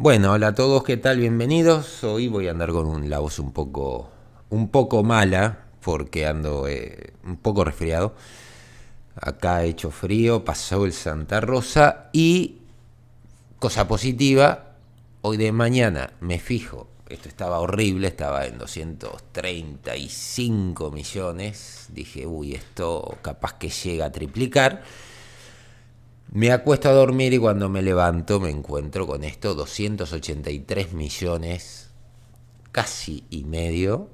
Bueno, hola a todos, ¿qué tal? Bienvenidos. Hoy voy a andar con un, la voz un poco, un poco mala, porque ando eh, un poco resfriado. Acá ha hecho frío, pasó el Santa Rosa y, cosa positiva, hoy de mañana me fijo, esto estaba horrible, estaba en 235 millones, dije, uy, esto capaz que llega a triplicar. Me acuesto a dormir y cuando me levanto me encuentro con esto, 283 millones, casi y medio,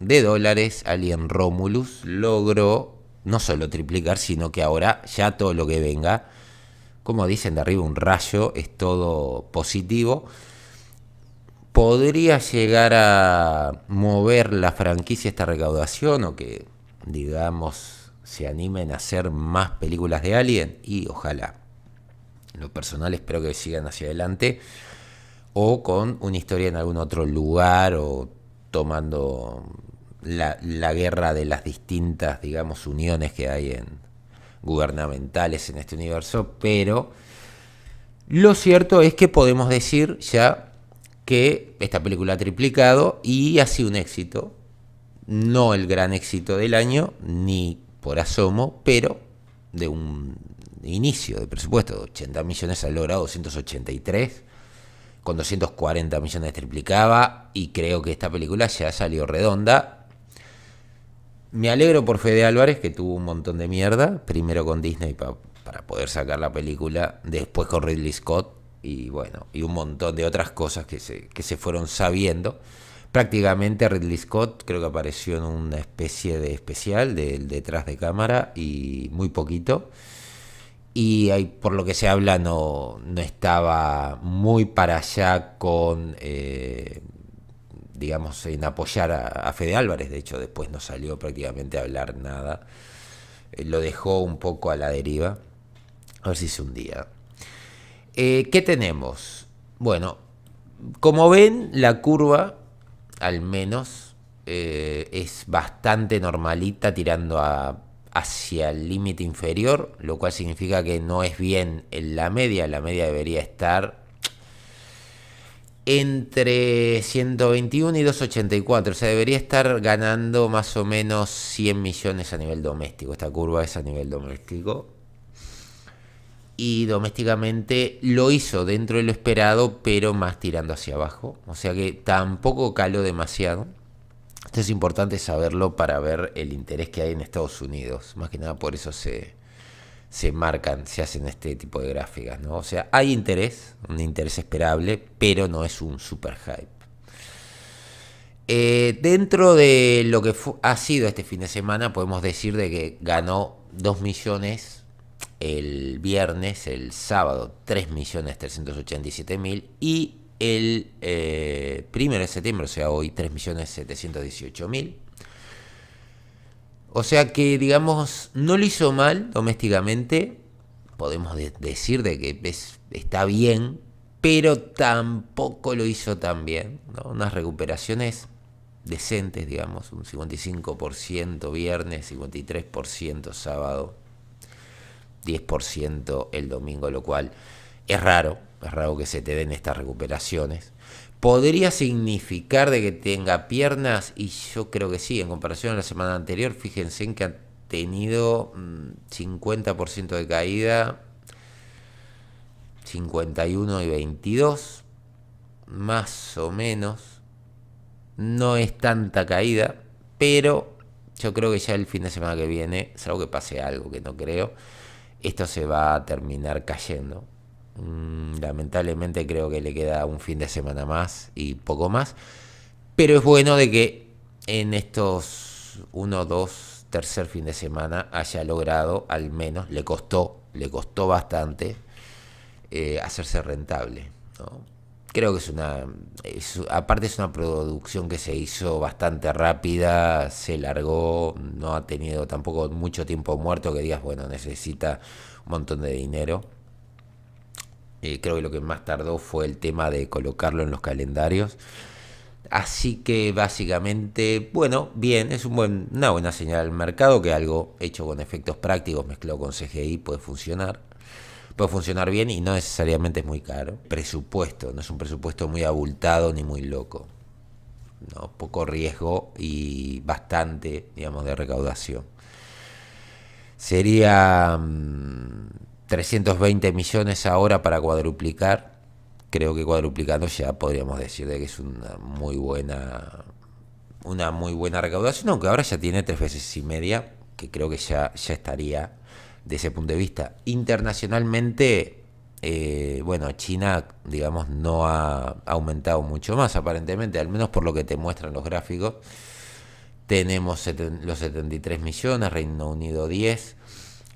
de dólares. Alien Romulus logró no solo triplicar, sino que ahora ya todo lo que venga, como dicen de arriba un rayo, es todo positivo. ¿Podría llegar a mover la franquicia esta recaudación o que, digamos, se animen a hacer más películas de Alien y ojalá. lo personal espero que sigan hacia adelante o con una historia en algún otro lugar o tomando la, la guerra de las distintas, digamos, uniones que hay en gubernamentales en este universo, pero lo cierto es que podemos decir ya que esta película ha triplicado y ha sido un éxito. No el gran éxito del año, ni por asomo, pero de un inicio de presupuesto de 80 millones ha logrado 283, con 240 millones triplicaba y creo que esta película ya ha salió redonda. Me alegro por Fede Álvarez, que tuvo un montón de mierda, primero con Disney para poder sacar la película, después con Ridley Scott y bueno, y un montón de otras cosas que se, que se fueron sabiendo prácticamente Ridley Scott creo que apareció en una especie de especial del detrás de cámara y muy poquito. Y por lo que se habla no, no estaba muy para allá con, eh, digamos, en apoyar a, Fede Álvarez. De hecho, después no salió prácticamente a hablar nada. Eh, lo dejó un poco a la deriva. A ver si es un día. Eh, ¿Qué tenemos? Bueno, como ven, la curva al menos eh, es bastante normalita tirando hacia el límite inferior, lo cual significa que no es bien en la media, la media debería estar entre 121 y 284, o sea, debería estar ganando más o menos 100 millones a nivel doméstico, esta curva es a nivel doméstico y domésticamente lo hizo dentro de lo esperado, pero más tirando hacia abajo. O sea que tampoco caló demasiado. Esto es importante saberlo para ver el interés que hay en Estados Unidos. Más que nada por eso se, se marcan, se hacen este tipo de gráficas. ¿no? O sea, hay interés, un interés esperable, pero no es un super hype. Eh, dentro de lo que ha sido este fin de semana, podemos decir de que ganó 2 millones el viernes, el sábado 3.387.000 y el eh, primero de septiembre, o sea hoy 3.718.000. O sea que, digamos, no lo hizo mal domésticamente, podemos decir de que está bien, pero tampoco lo hizo tan bien. Unas recuperaciones decentes, digamos, un 55% viernes, 53% sábado. 10% el domingo, lo cual es raro, es raro que se te den estas recuperaciones. ¿Podría significar de que tenga piernas? Y yo creo que sí, en comparación a la semana anterior, fíjense en que ha tenido 50% mm, de caída, 51 y 22, más o menos. No es tanta caída, pero yo creo que ya el fin de semana que viene, salvo que pase algo que no creo, esto se va a terminar cayendo. Mm, lamentablemente creo que le queda un fin de semana más y poco más. Pero es bueno de que en estos uno, dos, tercer fin de semana haya logrado, al menos, le costó, le costó bastante eh, hacerse rentable. ¿no? creo que es una. aparte, es una producción que se hizo bastante rápida, se largó, no ha tenido tampoco mucho tiempo muerto que digas, bueno, necesita un montón de dinero. Eh, creo que lo que más tardó fue el tema de colocarlo en los calendarios. Así que básicamente, bueno, bien, es un buen, una buena señal al mercado que algo hecho con efectos prácticos mezclado con CGI puede funcionar puede funcionar bien y no necesariamente es muy caro. Presupuesto, no es un presupuesto muy abultado ni muy loco. ¿no? Poco riesgo y bastante, digamos, de recaudación. Sería 320 mm, millones ahora para cuadruplicar. Creo que cuadruplicando ya podríamos decir de que es una muy buena una muy buena recaudación, aunque ahora ya tiene tres veces y media, que creo que ya, ya estaría de ese punto de vista. Internacionalmente, eh, bueno, China, digamos, no ha aumentado mucho más, aparentemente, al menos por lo que te muestran los gráficos. Tenemos los 73 millones, Reino Unido 10,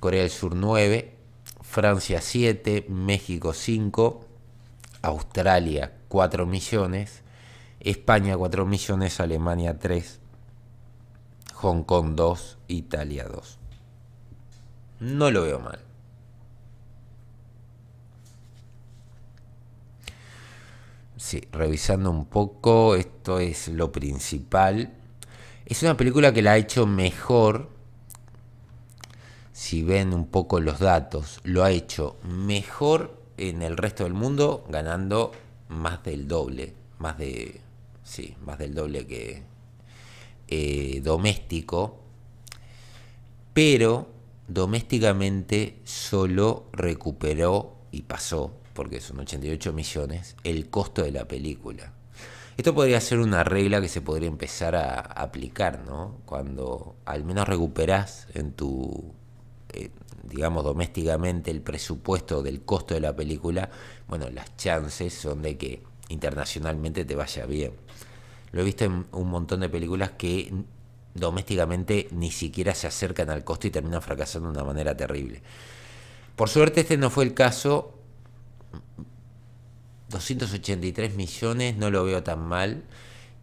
Corea del Sur 9, Francia 7, México 5, Australia 4 millones, España 4 millones, Alemania 3, Hong Kong 2, Italia 2. No lo veo mal. Sí, revisando un poco, esto es lo principal. Es una película que la ha hecho mejor. Si ven un poco los datos, lo ha hecho mejor en el resto del mundo, ganando más del doble. Más de. Sí, más del doble que eh, doméstico. Pero domésticamente solo recuperó y pasó, porque son 88 millones, el costo de la película. Esto podría ser una regla que se podría empezar a aplicar, ¿no? Cuando al menos recuperás en tu, eh, digamos, domésticamente el presupuesto del costo de la película, bueno, las chances son de que internacionalmente te vaya bien. Lo he visto en un montón de películas que domésticamente ni siquiera se acercan al costo y terminan fracasando de una manera terrible. Por suerte este no fue el caso. 283 millones, no lo veo tan mal.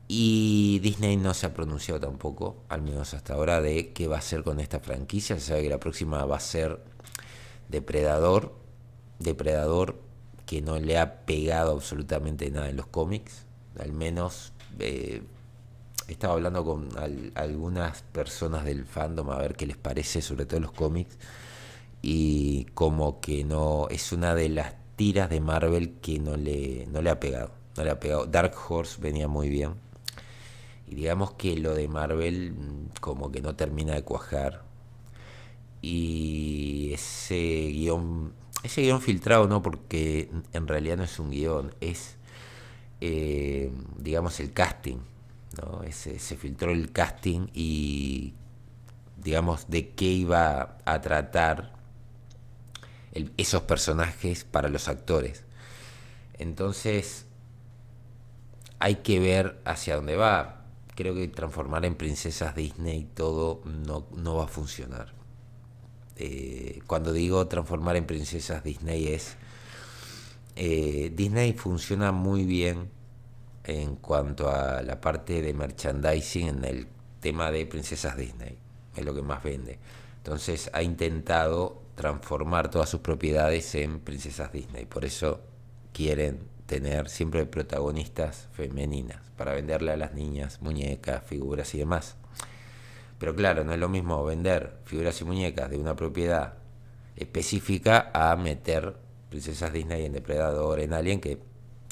Y Disney no se ha pronunciado tampoco, al menos hasta ahora, de qué va a hacer con esta franquicia. Se sabe que la próxima va a ser Depredador. Depredador que no le ha pegado absolutamente nada en los cómics. Al menos eh, estaba hablando con algunas personas del fandom a ver qué les parece, sobre todo los cómics, y como que no es una de las tiras de Marvel que no le, no le ha pegado, no ha pegado. Dark Horse venía muy bien. Y digamos que lo de Marvel mm, como que no termina de cuajar. Y ese guión, ese guión filtrado no, porque en realidad no es un guión, es eh, digamos el casting se filtró el casting y, digamos, de qué iba a tratar esos personajes para los actores. Entonces, hay que ver hacia dónde va. Creo que transformar en princesas Disney todo no, no va a funcionar. Eh, cuando digo transformar en princesas Disney es... Eh, Disney funciona muy bien en cuanto a la parte de merchandising en el tema de princesas Disney, es lo que más vende. Entonces ha intentado transformar todas sus propiedades en princesas Disney, por eso quieren tener siempre protagonistas femeninas para venderle a las niñas muñecas, figuras y demás. Pero claro, no es lo mismo vender figuras y muñecas de una propiedad específica a meter princesas Disney en Depredador, en alguien que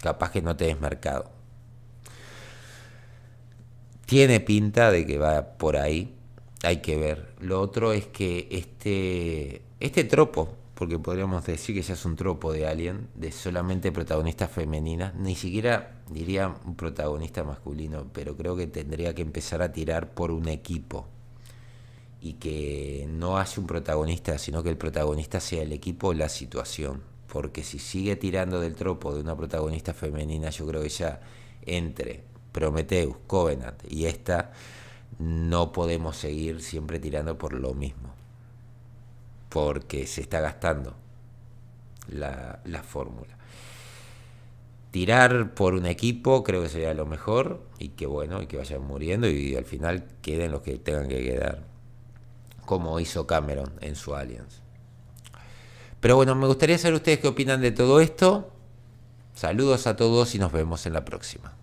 capaz que no te des mercado tiene pinta de que va por ahí, hay que ver. Lo otro es que este, este tropo, porque podríamos decir que ya es un tropo de alguien, de solamente protagonistas femeninas, ni siquiera diría un protagonista masculino, pero creo que tendría que empezar a tirar por un equipo. Y que no hace un protagonista, sino que el protagonista sea el equipo o la situación. Porque si sigue tirando del tropo de una protagonista femenina, yo creo que ya entre Prometheus, Covenant y esta, no podemos seguir siempre tirando por lo mismo. Porque se está gastando la, fórmula. Tirar por un equipo creo que sería lo mejor y que bueno, y que vayan muriendo y, y al final queden los que tengan que quedar. Como hizo Cameron en su Alliance. Pero bueno, me gustaría saber ustedes qué opinan de todo esto. Saludos a todos y nos vemos en la próxima.